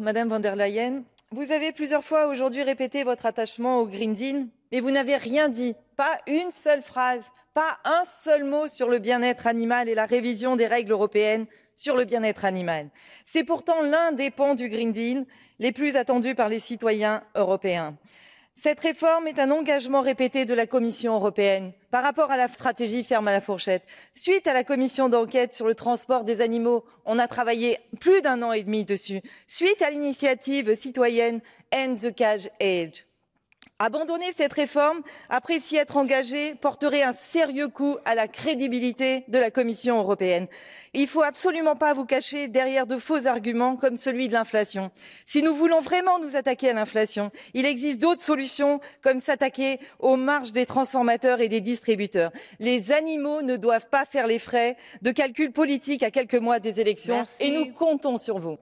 Madame von der Leyen, vous avez plusieurs fois aujourd'hui répété votre attachement au Green Deal, mais vous n'avez rien dit, pas une seule phrase, pas un seul mot sur le bien-être animal et la révision des règles européennes sur le bien-être animal. C'est pourtant l'un des pans du Green Deal les plus attendus par les citoyens européens cette réforme est un engagement répété de la commission européenne par rapport à la stratégie ferme à la fourchette. suite à la commission d'enquête sur le transport des animaux on a travaillé plus d'un an et demi dessus suite à l'initiative citoyenne end the cage age. Abandonner cette réforme, après s'y être engagé, porterait un sérieux coup à la crédibilité de la Commission européenne. il ne faut absolument pas vous cacher derrière de faux arguments comme celui de l'inflation. Si nous voulons vraiment nous attaquer à l'inflation, il existe d'autres solutions comme s'attaquer aux marges des transformateurs et des distributeurs. Les animaux ne doivent pas faire les frais de calculs politiques à quelques mois des élections et nous comptons sur vous.